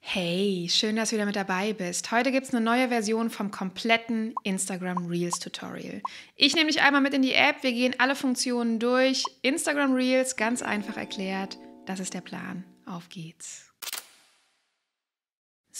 Hey, schön, dass du wieder mit dabei bist. Heute gibt es eine neue Version vom kompletten Instagram Reels Tutorial. Ich nehme dich einmal mit in die App, wir gehen alle Funktionen durch. Instagram Reels, ganz einfach erklärt, das ist der Plan. Auf geht's.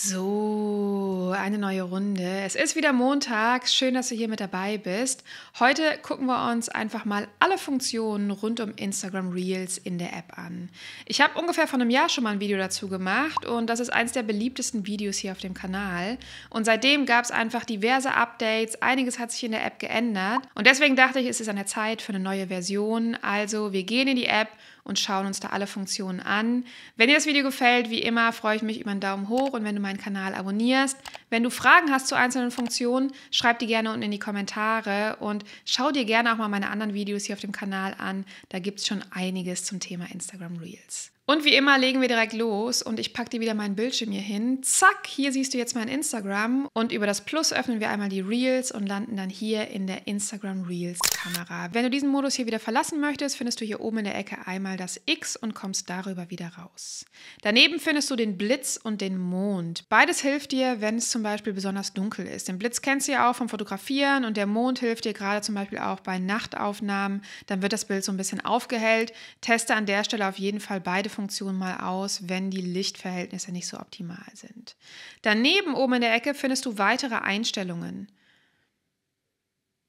So, eine neue Runde. Es ist wieder Montag. Schön, dass du hier mit dabei bist. Heute gucken wir uns einfach mal alle Funktionen rund um Instagram Reels in der App an. Ich habe ungefähr vor einem Jahr schon mal ein Video dazu gemacht und das ist eines der beliebtesten Videos hier auf dem Kanal. Und seitdem gab es einfach diverse Updates. Einiges hat sich in der App geändert und deswegen dachte ich, es ist an der Zeit für eine neue Version. Also, wir gehen in die App und schauen uns da alle Funktionen an. Wenn dir das Video gefällt, wie immer, freue ich mich über einen Daumen hoch und wenn du meinen Kanal abonnierst. Wenn du Fragen hast zu einzelnen Funktionen, schreib die gerne unten in die Kommentare und schau dir gerne auch mal meine anderen Videos hier auf dem Kanal an. Da gibt es schon einiges zum Thema Instagram Reels. Und wie immer legen wir direkt los und ich packe dir wieder meinen Bildschirm hier hin. Zack, hier siehst du jetzt mein Instagram und über das Plus öffnen wir einmal die Reels und landen dann hier in der Instagram Reels Kamera. Wenn du diesen Modus hier wieder verlassen möchtest, findest du hier oben in der Ecke einmal das X und kommst darüber wieder raus. Daneben findest du den Blitz und den Mond. Beides hilft dir, wenn es zum Beispiel besonders dunkel ist. Den Blitz kennst du ja auch vom Fotografieren und der Mond hilft dir gerade zum Beispiel auch bei Nachtaufnahmen. Dann wird das Bild so ein bisschen aufgehellt. Teste an der Stelle auf jeden Fall beide Schaltfunktion mal aus, wenn die Lichtverhältnisse nicht so optimal sind. Daneben oben in der Ecke findest du weitere Einstellungen.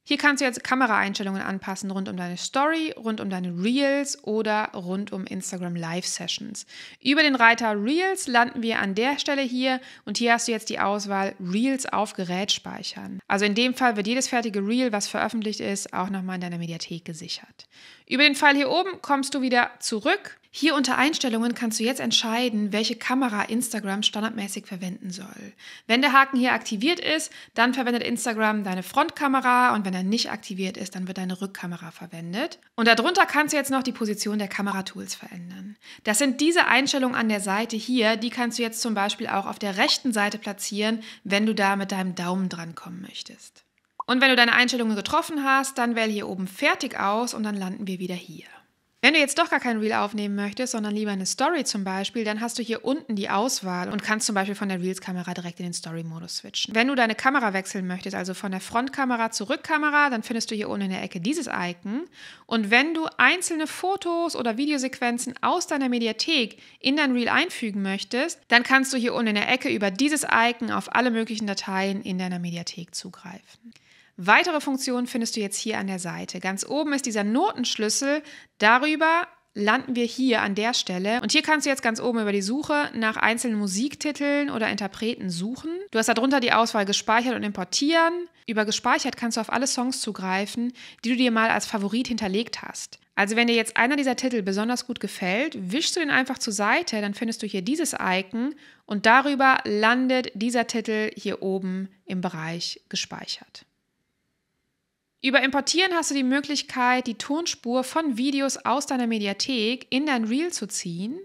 Hier kannst du jetzt Kameraeinstellungen anpassen rund um deine Story, rund um deine Reels oder rund um Instagram Live Sessions. Über den Reiter Reels landen wir an der Stelle hier und hier hast du jetzt die Auswahl Reels auf Gerät speichern. Also in dem Fall wird jedes fertige Reel, was veröffentlicht ist, auch nochmal in deiner Mediathek gesichert. Über den Pfeil hier oben kommst du wieder zurück hier unter Einstellungen kannst du jetzt entscheiden, welche Kamera Instagram standardmäßig verwenden soll. Wenn der Haken hier aktiviert ist, dann verwendet Instagram deine Frontkamera und wenn er nicht aktiviert ist, dann wird deine Rückkamera verwendet. Und darunter kannst du jetzt noch die Position der Kameratools verändern. Das sind diese Einstellungen an der Seite hier, die kannst du jetzt zum Beispiel auch auf der rechten Seite platzieren, wenn du da mit deinem Daumen dran kommen möchtest. Und wenn du deine Einstellungen getroffen hast, dann wähle hier oben Fertig aus und dann landen wir wieder hier. Wenn du jetzt doch gar kein Reel aufnehmen möchtest, sondern lieber eine Story zum Beispiel, dann hast du hier unten die Auswahl und kannst zum Beispiel von der Reels-Kamera direkt in den Story-Modus switchen. Wenn du deine Kamera wechseln möchtest, also von der Frontkamera zur Rückkamera, dann findest du hier unten in der Ecke dieses Icon. Und wenn du einzelne Fotos oder Videosequenzen aus deiner Mediathek in dein Reel einfügen möchtest, dann kannst du hier unten in der Ecke über dieses Icon auf alle möglichen Dateien in deiner Mediathek zugreifen. Weitere Funktionen findest du jetzt hier an der Seite. Ganz oben ist dieser Notenschlüssel. Darüber landen wir hier an der Stelle. Und hier kannst du jetzt ganz oben über die Suche nach einzelnen Musiktiteln oder Interpreten suchen. Du hast darunter die Auswahl gespeichert und importieren. Über gespeichert kannst du auf alle Songs zugreifen, die du dir mal als Favorit hinterlegt hast. Also wenn dir jetzt einer dieser Titel besonders gut gefällt, wischst du den einfach zur Seite, dann findest du hier dieses Icon und darüber landet dieser Titel hier oben im Bereich gespeichert. Über Importieren hast du die Möglichkeit, die Tonspur von Videos aus deiner Mediathek in dein Reel zu ziehen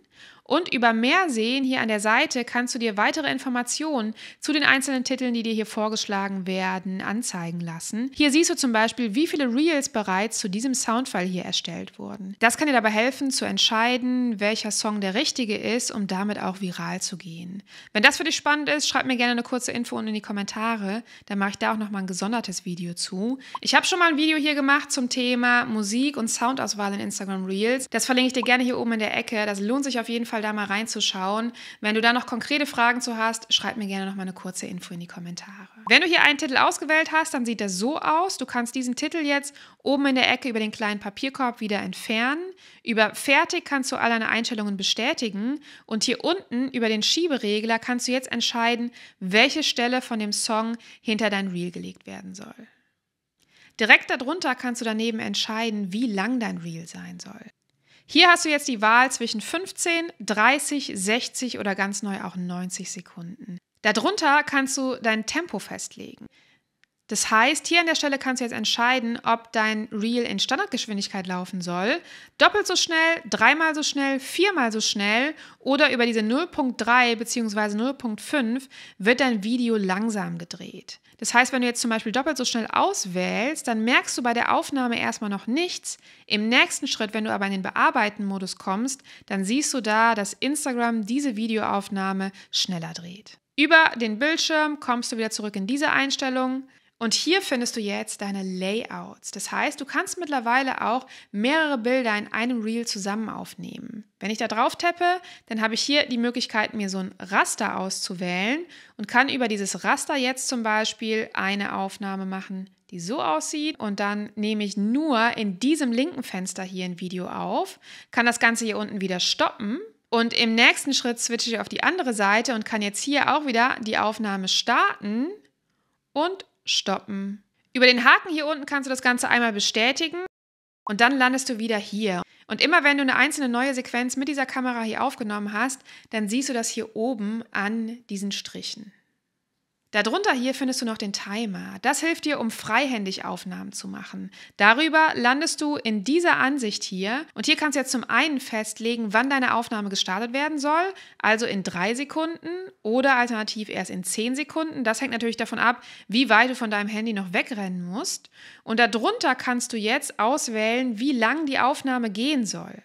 und über mehr sehen hier an der Seite kannst du dir weitere Informationen zu den einzelnen Titeln, die dir hier vorgeschlagen werden, anzeigen lassen. Hier siehst du zum Beispiel, wie viele Reels bereits zu diesem Soundfall hier erstellt wurden. Das kann dir dabei helfen zu entscheiden, welcher Song der richtige ist, um damit auch viral zu gehen. Wenn das für dich spannend ist, schreib mir gerne eine kurze Info unten in die Kommentare, dann mache ich da auch nochmal ein gesondertes Video zu. Ich habe schon mal ein Video hier gemacht zum Thema Musik und Soundauswahl in Instagram Reels. Das verlinke ich dir gerne hier oben in der Ecke. Das lohnt sich auf jeden Fall Fall da mal reinzuschauen. Wenn du da noch konkrete Fragen zu hast, schreib mir gerne noch mal eine kurze Info in die Kommentare. Wenn du hier einen Titel ausgewählt hast, dann sieht das so aus. Du kannst diesen Titel jetzt oben in der Ecke über den kleinen Papierkorb wieder entfernen. Über Fertig kannst du all deine Einstellungen bestätigen und hier unten über den Schieberegler kannst du jetzt entscheiden, welche Stelle von dem Song hinter dein Reel gelegt werden soll. Direkt darunter kannst du daneben entscheiden, wie lang dein Reel sein soll. Hier hast du jetzt die Wahl zwischen 15, 30, 60 oder ganz neu auch 90 Sekunden. Darunter kannst du dein Tempo festlegen. Das heißt, hier an der Stelle kannst du jetzt entscheiden, ob dein Reel in Standardgeschwindigkeit laufen soll, doppelt so schnell, dreimal so schnell, viermal so schnell oder über diese 0.3 bzw. 0.5 wird dein Video langsam gedreht. Das heißt, wenn du jetzt zum Beispiel doppelt so schnell auswählst, dann merkst du bei der Aufnahme erstmal noch nichts. Im nächsten Schritt, wenn du aber in den Bearbeiten-Modus kommst, dann siehst du da, dass Instagram diese Videoaufnahme schneller dreht. Über den Bildschirm kommst du wieder zurück in diese Einstellung. Und hier findest du jetzt deine Layouts. Das heißt, du kannst mittlerweile auch mehrere Bilder in einem Reel zusammen aufnehmen. Wenn ich da drauf tappe, dann habe ich hier die Möglichkeit, mir so ein Raster auszuwählen und kann über dieses Raster jetzt zum Beispiel eine Aufnahme machen, die so aussieht. Und dann nehme ich nur in diesem linken Fenster hier ein Video auf, kann das Ganze hier unten wieder stoppen und im nächsten Schritt switche ich auf die andere Seite und kann jetzt hier auch wieder die Aufnahme starten und stoppen. Über den Haken hier unten kannst du das Ganze einmal bestätigen und dann landest du wieder hier. Und immer wenn du eine einzelne neue Sequenz mit dieser Kamera hier aufgenommen hast, dann siehst du das hier oben an diesen Strichen. Darunter hier findest du noch den Timer. Das hilft dir, um freihändig Aufnahmen zu machen. Darüber landest du in dieser Ansicht hier und hier kannst du jetzt zum einen festlegen, wann deine Aufnahme gestartet werden soll, also in drei Sekunden oder alternativ erst in zehn Sekunden. Das hängt natürlich davon ab, wie weit du von deinem Handy noch wegrennen musst. Und darunter kannst du jetzt auswählen, wie lang die Aufnahme gehen soll.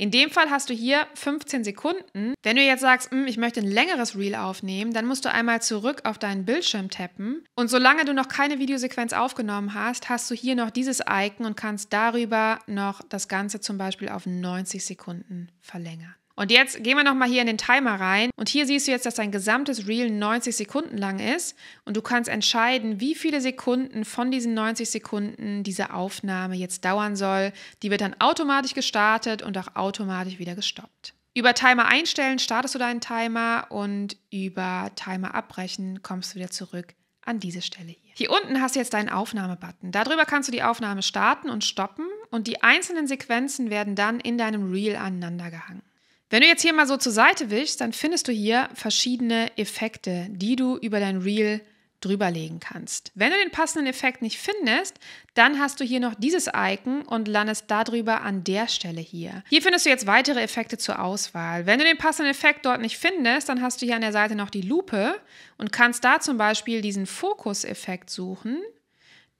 In dem Fall hast du hier 15 Sekunden. Wenn du jetzt sagst, hm, ich möchte ein längeres Reel aufnehmen, dann musst du einmal zurück auf deinen Bildschirm tappen. Und solange du noch keine Videosequenz aufgenommen hast, hast du hier noch dieses Icon und kannst darüber noch das Ganze zum Beispiel auf 90 Sekunden verlängern. Und jetzt gehen wir nochmal hier in den Timer rein. Und hier siehst du jetzt, dass dein gesamtes Reel 90 Sekunden lang ist. Und du kannst entscheiden, wie viele Sekunden von diesen 90 Sekunden diese Aufnahme jetzt dauern soll. Die wird dann automatisch gestartet und auch automatisch wieder gestoppt. Über Timer einstellen startest du deinen Timer und über Timer abbrechen kommst du wieder zurück an diese Stelle hier. Hier unten hast du jetzt deinen Aufnahmebutton. Darüber kannst du die Aufnahme starten und stoppen und die einzelnen Sequenzen werden dann in deinem Reel aneinander gehangen. Wenn du jetzt hier mal so zur Seite wischst, dann findest du hier verschiedene Effekte, die du über dein Reel drüberlegen kannst. Wenn du den passenden Effekt nicht findest, dann hast du hier noch dieses Icon und landest darüber an der Stelle hier. Hier findest du jetzt weitere Effekte zur Auswahl. Wenn du den passenden Effekt dort nicht findest, dann hast du hier an der Seite noch die Lupe und kannst da zum Beispiel diesen Fokuseffekt suchen.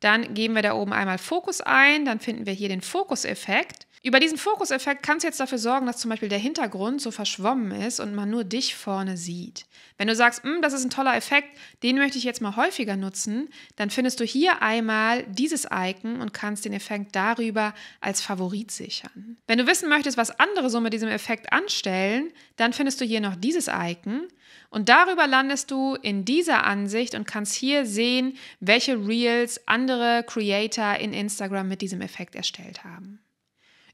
Dann geben wir da oben einmal Fokus ein, dann finden wir hier den Fokuseffekt über diesen Fokuseffekt kannst du jetzt dafür sorgen, dass zum Beispiel der Hintergrund so verschwommen ist und man nur dich vorne sieht. Wenn du sagst, hm, das ist ein toller Effekt, den möchte ich jetzt mal häufiger nutzen, dann findest du hier einmal dieses Icon und kannst den Effekt darüber als Favorit sichern. Wenn du wissen möchtest, was andere so mit diesem Effekt anstellen, dann findest du hier noch dieses Icon und darüber landest du in dieser Ansicht und kannst hier sehen, welche Reels andere Creator in Instagram mit diesem Effekt erstellt haben.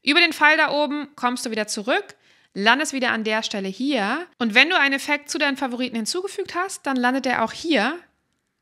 Über den Fall da oben kommst du wieder zurück, landest wieder an der Stelle hier. Und wenn du einen Effekt zu deinen Favoriten hinzugefügt hast, dann landet er auch hier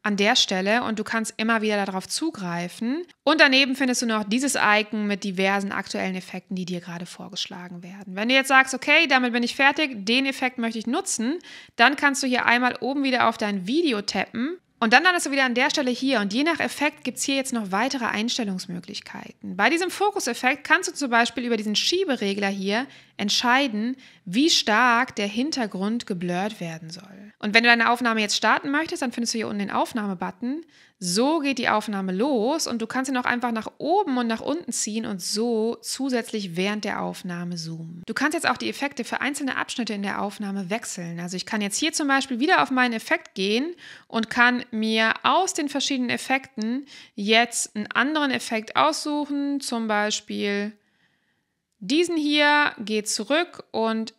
an der Stelle und du kannst immer wieder darauf zugreifen. Und daneben findest du noch dieses Icon mit diversen aktuellen Effekten, die dir gerade vorgeschlagen werden. Wenn du jetzt sagst, okay, damit bin ich fertig, den Effekt möchte ich nutzen, dann kannst du hier einmal oben wieder auf dein Video tappen und dann landest du wieder an der Stelle hier und je nach Effekt gibt es hier jetzt noch weitere Einstellungsmöglichkeiten. Bei diesem Fokuseffekt kannst du zum Beispiel über diesen Schieberegler hier entscheiden, wie stark der Hintergrund geblurrt werden soll. Und wenn du deine Aufnahme jetzt starten möchtest, dann findest du hier unten den Aufnahme-Button. So geht die Aufnahme los und du kannst ihn auch einfach nach oben und nach unten ziehen und so zusätzlich während der Aufnahme zoomen. Du kannst jetzt auch die Effekte für einzelne Abschnitte in der Aufnahme wechseln. Also ich kann jetzt hier zum Beispiel wieder auf meinen Effekt gehen und kann mir aus den verschiedenen Effekten jetzt einen anderen Effekt aussuchen, zum Beispiel diesen hier, gehe zurück und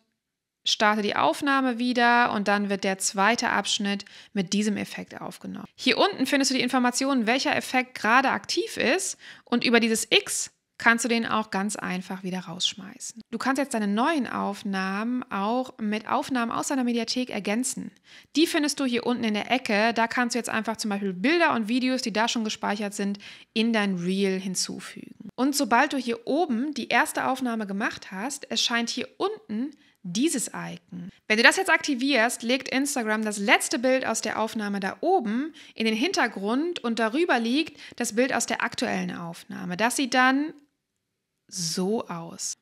starte die Aufnahme wieder und dann wird der zweite Abschnitt mit diesem Effekt aufgenommen. Hier unten findest du die Informationen, welcher Effekt gerade aktiv ist und über dieses X kannst du den auch ganz einfach wieder rausschmeißen. Du kannst jetzt deine neuen Aufnahmen auch mit Aufnahmen aus deiner Mediathek ergänzen. Die findest du hier unten in der Ecke. Da kannst du jetzt einfach zum Beispiel Bilder und Videos, die da schon gespeichert sind, in dein Reel hinzufügen. Und sobald du hier oben die erste Aufnahme gemacht hast, erscheint hier unten dieses Icon. Wenn du das jetzt aktivierst, legt Instagram das letzte Bild aus der Aufnahme da oben in den Hintergrund und darüber liegt das Bild aus der aktuellen Aufnahme. Das sieht dann so aus.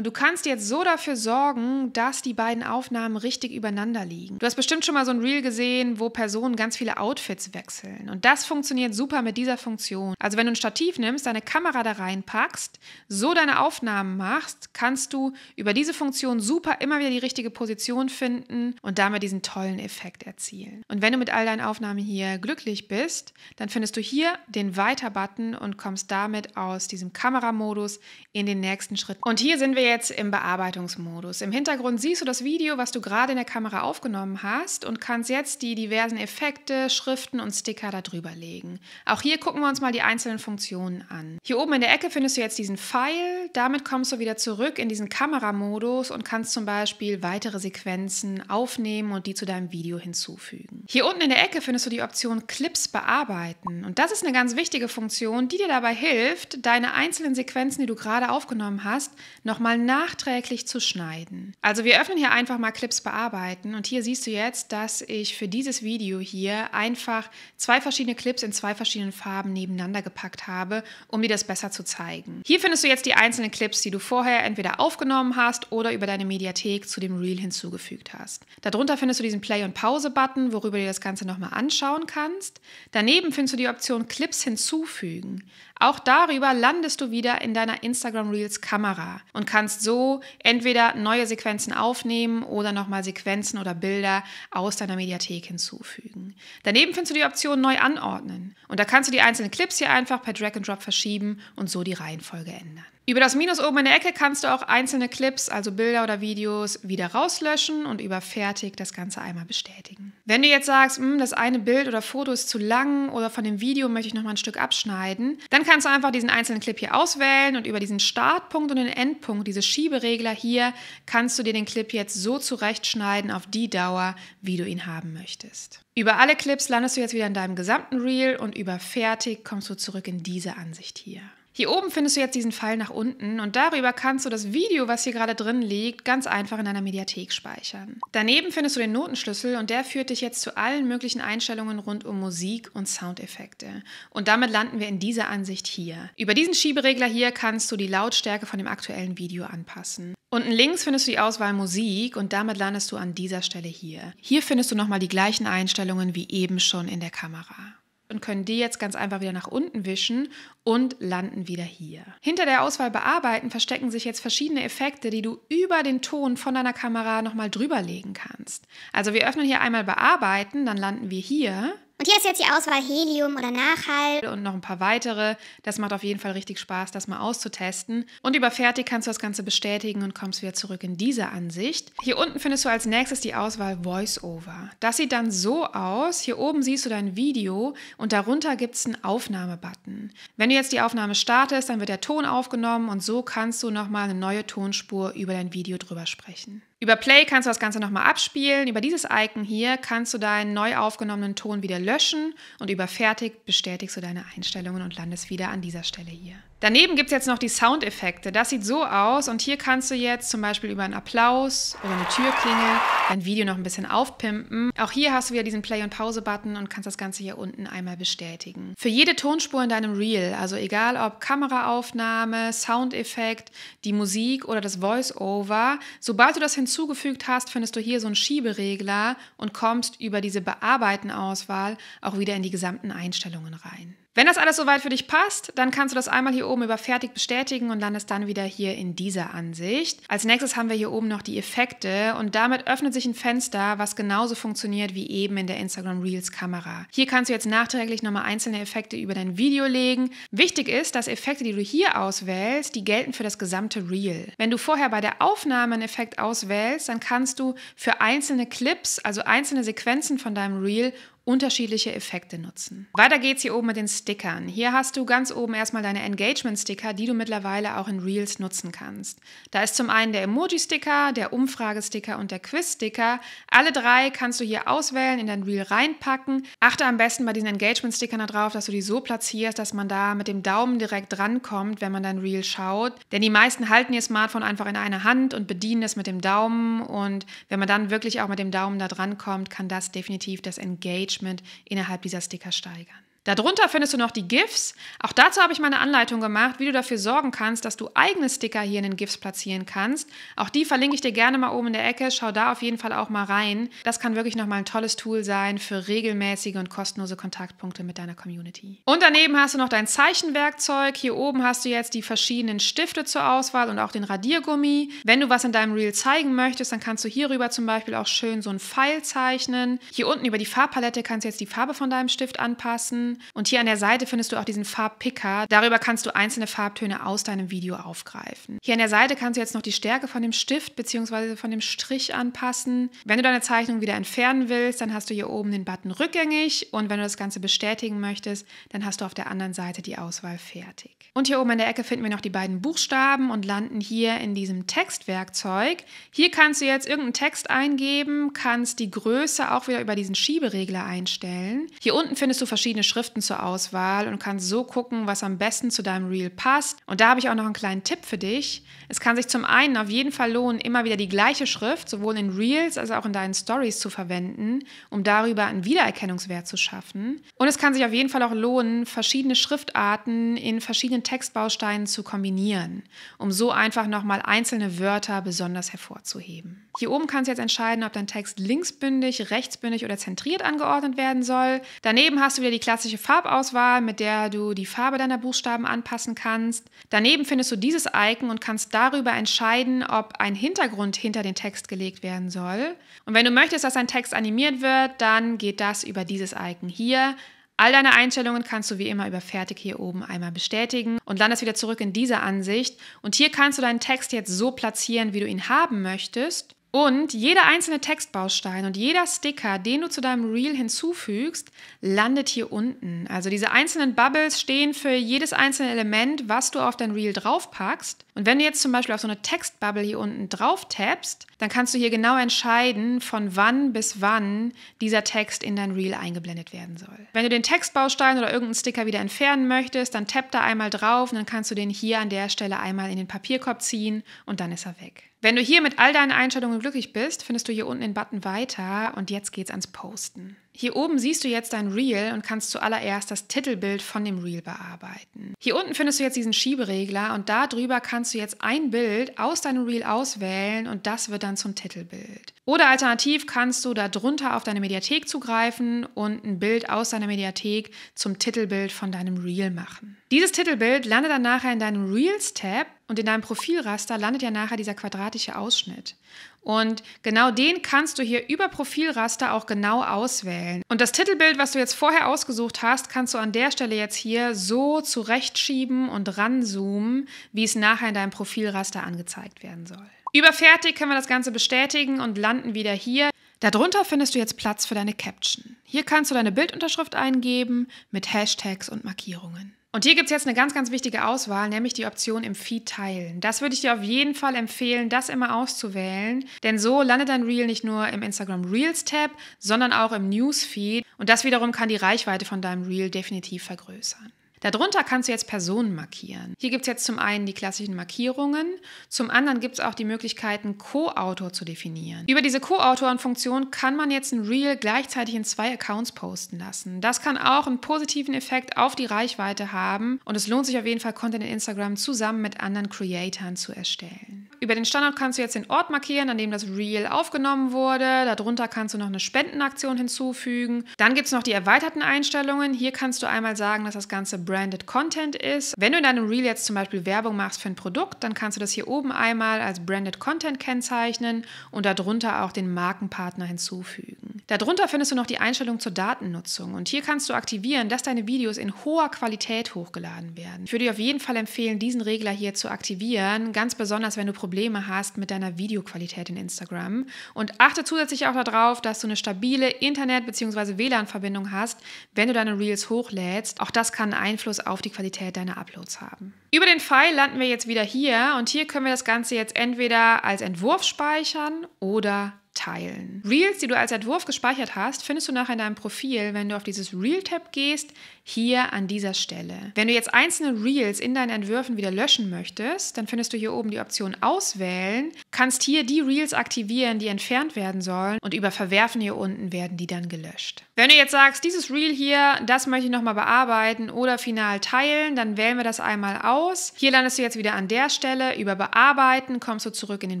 Und du kannst jetzt so dafür sorgen, dass die beiden Aufnahmen richtig übereinander liegen. Du hast bestimmt schon mal so ein Reel gesehen, wo Personen ganz viele Outfits wechseln. Und das funktioniert super mit dieser Funktion. Also wenn du ein Stativ nimmst, deine Kamera da reinpackst, so deine Aufnahmen machst, kannst du über diese Funktion super immer wieder die richtige Position finden und damit diesen tollen Effekt erzielen. Und wenn du mit all deinen Aufnahmen hier glücklich bist, dann findest du hier den Weiter-Button und kommst damit aus diesem Kameramodus in den nächsten Schritt. Und hier sind wir jetzt jetzt im Bearbeitungsmodus. Im Hintergrund siehst du das Video, was du gerade in der Kamera aufgenommen hast und kannst jetzt die diversen Effekte, Schriften und Sticker darüber legen. Auch hier gucken wir uns mal die einzelnen Funktionen an. Hier oben in der Ecke findest du jetzt diesen Pfeil. Damit kommst du wieder zurück in diesen Kameramodus und kannst zum Beispiel weitere Sequenzen aufnehmen und die zu deinem Video hinzufügen. Hier unten in der Ecke findest du die Option Clips bearbeiten. Und das ist eine ganz wichtige Funktion, die dir dabei hilft, deine einzelnen Sequenzen, die du gerade aufgenommen hast, nochmal nachträglich zu schneiden. Also wir öffnen hier einfach mal Clips bearbeiten und hier siehst du jetzt, dass ich für dieses Video hier einfach zwei verschiedene Clips in zwei verschiedenen Farben nebeneinander gepackt habe, um dir das besser zu zeigen. Hier findest du jetzt die einzelnen Clips, die du vorher entweder aufgenommen hast oder über deine Mediathek zu dem Reel hinzugefügt hast. Darunter findest du diesen Play- und Pause-Button, worüber du das Ganze nochmal anschauen kannst. Daneben findest du die Option Clips hinzufügen. Auch darüber landest du wieder in deiner Instagram Reels Kamera und kannst so entweder neue Sequenzen aufnehmen oder nochmal Sequenzen oder Bilder aus deiner Mediathek hinzufügen. Daneben findest du die Option neu anordnen und da kannst du die einzelnen Clips hier einfach per Drag and Drop verschieben und so die Reihenfolge ändern. Über das Minus oben in der Ecke kannst du auch einzelne Clips, also Bilder oder Videos, wieder rauslöschen und über Fertig das Ganze einmal bestätigen. Wenn du jetzt sagst, hm, das eine Bild oder Foto ist zu lang oder von dem Video möchte ich nochmal ein Stück abschneiden, dann kannst du einfach diesen einzelnen Clip hier auswählen und über diesen Startpunkt und den Endpunkt, diese Schieberegler hier, kannst du dir den Clip jetzt so zurechtschneiden auf die Dauer, wie du ihn haben möchtest. Über alle Clips landest du jetzt wieder in deinem gesamten Reel und über Fertig kommst du zurück in diese Ansicht hier. Hier oben findest du jetzt diesen Pfeil nach unten und darüber kannst du das Video, was hier gerade drin liegt, ganz einfach in deiner Mediathek speichern. Daneben findest du den Notenschlüssel und der führt dich jetzt zu allen möglichen Einstellungen rund um Musik und Soundeffekte. Und damit landen wir in dieser Ansicht hier. Über diesen Schieberegler hier kannst du die Lautstärke von dem aktuellen Video anpassen. Unten links findest du die Auswahl Musik und damit landest du an dieser Stelle hier. Hier findest du nochmal die gleichen Einstellungen wie eben schon in der Kamera und können die jetzt ganz einfach wieder nach unten wischen und landen wieder hier. Hinter der Auswahl bearbeiten verstecken sich jetzt verschiedene Effekte, die du über den Ton von deiner Kamera nochmal drüber legen kannst. Also wir öffnen hier einmal bearbeiten, dann landen wir hier. Und hier ist jetzt die Auswahl Helium oder Nachhall. Und noch ein paar weitere. Das macht auf jeden Fall richtig Spaß, das mal auszutesten. Und über Fertig kannst du das Ganze bestätigen und kommst wieder zurück in diese Ansicht. Hier unten findest du als nächstes die Auswahl VoiceOver. Das sieht dann so aus. Hier oben siehst du dein Video und darunter gibt es einen Aufnahmebutton. Wenn du jetzt die Aufnahme startest, dann wird der Ton aufgenommen und so kannst du nochmal eine neue Tonspur über dein Video drüber sprechen. Über Play kannst du das Ganze nochmal abspielen. Über dieses Icon hier kannst du deinen neu aufgenommenen Ton wieder löschen und über Fertig bestätigst du deine Einstellungen und landest wieder an dieser Stelle hier. Daneben gibt es jetzt noch die Soundeffekte. Das sieht so aus und hier kannst du jetzt zum Beispiel über einen Applaus oder eine Türklinge dein Video noch ein bisschen aufpimpen. Auch hier hast du wieder diesen Play- und Pause-Button und kannst das Ganze hier unten einmal bestätigen. Für jede Tonspur in deinem Reel, also egal ob Kameraaufnahme, Soundeffekt, die Musik oder das Voice-Over, sobald du das hinzugefügt hast, findest du hier so einen Schieberegler und kommst über diese Bearbeiten-Auswahl auch wieder in die gesamten Einstellungen rein. Wenn das alles soweit für dich passt, dann kannst du das einmal hier oben über Fertig bestätigen und landest dann wieder hier in dieser Ansicht. Als nächstes haben wir hier oben noch die Effekte und damit öffnet sich ein Fenster, was genauso funktioniert wie eben in der Instagram Reels Kamera. Hier kannst du jetzt nachträglich nochmal einzelne Effekte über dein Video legen. Wichtig ist, dass Effekte, die du hier auswählst, die gelten für das gesamte Reel. Wenn du vorher bei der Aufnahme einen Effekt auswählst, dann kannst du für einzelne Clips, also einzelne Sequenzen von deinem Reel unterschiedliche Effekte nutzen. Weiter geht's hier oben mit den Stickern. Hier hast du ganz oben erstmal deine Engagement-Sticker, die du mittlerweile auch in Reels nutzen kannst. Da ist zum einen der Emoji-Sticker, der Umfrage-Sticker und der Quiz-Sticker. Alle drei kannst du hier auswählen, in dein Reel reinpacken. Achte am besten bei diesen Engagement-Stickern darauf, dass du die so platzierst, dass man da mit dem Daumen direkt drankommt, wenn man dein Reel schaut. Denn die meisten halten ihr Smartphone einfach in einer Hand und bedienen es mit dem Daumen. Und wenn man dann wirklich auch mit dem Daumen da drankommt, kann das definitiv das Engagement Engagement innerhalb dieser Sticker steigern. Darunter findest du noch die GIFs. Auch dazu habe ich meine Anleitung gemacht, wie du dafür sorgen kannst, dass du eigene Sticker hier in den GIFs platzieren kannst. Auch die verlinke ich dir gerne mal oben in der Ecke. Schau da auf jeden Fall auch mal rein. Das kann wirklich nochmal ein tolles Tool sein für regelmäßige und kostenlose Kontaktpunkte mit deiner Community. Und daneben hast du noch dein Zeichenwerkzeug. Hier oben hast du jetzt die verschiedenen Stifte zur Auswahl und auch den Radiergummi. Wenn du was in deinem Reel zeigen möchtest, dann kannst du hierüber zum Beispiel auch schön so einen Pfeil zeichnen. Hier unten über die Farbpalette kannst du jetzt die Farbe von deinem Stift anpassen. Und hier an der Seite findest du auch diesen Farbpicker. Darüber kannst du einzelne Farbtöne aus deinem Video aufgreifen. Hier an der Seite kannst du jetzt noch die Stärke von dem Stift bzw. von dem Strich anpassen. Wenn du deine Zeichnung wieder entfernen willst, dann hast du hier oben den Button rückgängig und wenn du das Ganze bestätigen möchtest, dann hast du auf der anderen Seite die Auswahl fertig. Und hier oben in der Ecke finden wir noch die beiden Buchstaben und landen hier in diesem Textwerkzeug. Hier kannst du jetzt irgendeinen Text eingeben, kannst die Größe auch wieder über diesen Schieberegler einstellen. Hier unten findest du verschiedene Schritte Schriften zur Auswahl und kannst so gucken, was am besten zu deinem Reel passt. Und da habe ich auch noch einen kleinen Tipp für dich. Es kann sich zum einen auf jeden Fall lohnen, immer wieder die gleiche Schrift sowohl in Reels als auch in deinen Stories zu verwenden, um darüber einen Wiedererkennungswert zu schaffen. Und es kann sich auf jeden Fall auch lohnen, verschiedene Schriftarten in verschiedenen Textbausteinen zu kombinieren, um so einfach nochmal einzelne Wörter besonders hervorzuheben. Hier oben kannst du jetzt entscheiden, ob dein Text linksbündig, rechtsbündig oder zentriert angeordnet werden soll. Daneben hast du wieder die klassische klassische Farbauswahl, mit der du die Farbe deiner Buchstaben anpassen kannst. Daneben findest du dieses Icon und kannst darüber entscheiden, ob ein Hintergrund hinter den Text gelegt werden soll. Und wenn du möchtest, dass ein Text animiert wird, dann geht das über dieses Icon hier. All deine Einstellungen kannst du wie immer über Fertig hier oben einmal bestätigen und landest wieder zurück in diese Ansicht. Und hier kannst du deinen Text jetzt so platzieren, wie du ihn haben möchtest. Und jeder einzelne Textbaustein und jeder Sticker, den du zu deinem Reel hinzufügst, landet hier unten. Also diese einzelnen Bubbles stehen für jedes einzelne Element, was du auf dein Reel draufpackst. Und wenn du jetzt zum Beispiel auf so eine Textbubble hier unten drauf tappst, dann kannst du hier genau entscheiden, von wann bis wann dieser Text in dein Reel eingeblendet werden soll. Wenn du den Textbaustein oder irgendeinen Sticker wieder entfernen möchtest, dann tapp da einmal drauf und dann kannst du den hier an der Stelle einmal in den Papierkorb ziehen und dann ist er weg. Wenn du hier mit all deinen Einstellungen glücklich bist, findest du hier unten den Button weiter und jetzt geht's ans Posten. Hier oben siehst du jetzt dein Reel und kannst zuallererst das Titelbild von dem Reel bearbeiten. Hier unten findest du jetzt diesen Schieberegler und darüber kannst du jetzt ein Bild aus deinem Reel auswählen und das wird dann zum Titelbild. Oder alternativ kannst du darunter auf deine Mediathek zugreifen und ein Bild aus deiner Mediathek zum Titelbild von deinem Reel machen. Dieses Titelbild landet dann nachher in deinem Reels-Tab und in deinem Profilraster landet ja nachher dieser quadratische Ausschnitt. Und genau den kannst du hier über Profilraster auch genau auswählen. Und das Titelbild, was du jetzt vorher ausgesucht hast, kannst du an der Stelle jetzt hier so zurechtschieben und ranzoomen, wie es nachher in deinem Profilraster angezeigt werden soll. Über Fertig können wir das Ganze bestätigen und landen wieder hier. Darunter findest du jetzt Platz für deine Caption. Hier kannst du deine Bildunterschrift eingeben mit Hashtags und Markierungen. Und hier gibt es jetzt eine ganz, ganz wichtige Auswahl, nämlich die Option im Feed teilen. Das würde ich dir auf jeden Fall empfehlen, das immer auszuwählen, denn so landet dein Reel nicht nur im Instagram Reels Tab, sondern auch im Newsfeed und das wiederum kann die Reichweite von deinem Reel definitiv vergrößern. Darunter kannst du jetzt Personen markieren. Hier gibt es jetzt zum einen die klassischen Markierungen, zum anderen gibt es auch die Möglichkeiten, Co-Autor zu definieren. Über diese Co-Autoren-Funktion kann man jetzt ein Reel gleichzeitig in zwei Accounts posten lassen. Das kann auch einen positiven Effekt auf die Reichweite haben und es lohnt sich auf jeden Fall, Content in Instagram zusammen mit anderen Creatoren zu erstellen. Über den Standort kannst du jetzt den Ort markieren, an dem das Reel aufgenommen wurde. Darunter kannst du noch eine Spendenaktion hinzufügen. Dann gibt es noch die erweiterten Einstellungen. Hier kannst du einmal sagen, dass das Ganze Branded Content ist. Wenn du in deinem Reel jetzt zum Beispiel Werbung machst für ein Produkt, dann kannst du das hier oben einmal als Branded Content kennzeichnen und darunter auch den Markenpartner hinzufügen. Darunter findest du noch die Einstellung zur Datennutzung und hier kannst du aktivieren, dass deine Videos in hoher Qualität hochgeladen werden. Ich würde dir auf jeden Fall empfehlen, diesen Regler hier zu aktivieren, ganz besonders wenn du Probleme Probleme hast mit deiner Videoqualität in Instagram. Und achte zusätzlich auch darauf, dass du eine stabile Internet- bzw. WLAN-Verbindung hast, wenn du deine Reels hochlädst. Auch das kann Einfluss auf die Qualität deiner Uploads haben. Über den Pfeil landen wir jetzt wieder hier und hier können wir das Ganze jetzt entweder als Entwurf speichern oder teilen. Reels, die du als Entwurf gespeichert hast, findest du nachher in deinem Profil. Wenn du auf dieses Reel-Tab gehst, hier an dieser Stelle. Wenn du jetzt einzelne Reels in deinen Entwürfen wieder löschen möchtest, dann findest du hier oben die Option Auswählen, kannst hier die Reels aktivieren, die entfernt werden sollen und über Verwerfen hier unten werden die dann gelöscht. Wenn du jetzt sagst, dieses Reel hier, das möchte ich nochmal bearbeiten oder final teilen, dann wählen wir das einmal aus. Hier landest du jetzt wieder an der Stelle. Über Bearbeiten kommst du zurück in den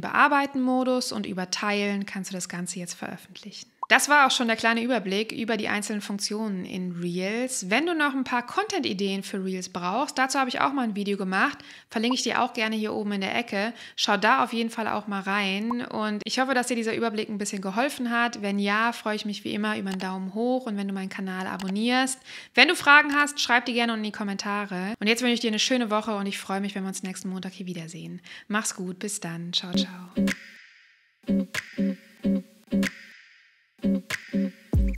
Bearbeiten-Modus und über Teilen kannst du das Ganze jetzt veröffentlichen. Das war auch schon der kleine Überblick über die einzelnen Funktionen in Reels. Wenn du noch ein paar Content-Ideen für Reels brauchst, dazu habe ich auch mal ein Video gemacht. Verlinke ich dir auch gerne hier oben in der Ecke. Schau da auf jeden Fall auch mal rein. Und ich hoffe, dass dir dieser Überblick ein bisschen geholfen hat. Wenn ja, freue ich mich wie immer über einen Daumen hoch und wenn du meinen Kanal abonnierst. Wenn du Fragen hast, schreib die gerne in die Kommentare. Und jetzt wünsche ich dir eine schöne Woche und ich freue mich, wenn wir uns nächsten Montag hier wiedersehen. Mach's gut, bis dann. Ciao, ciao. Mm-hmm.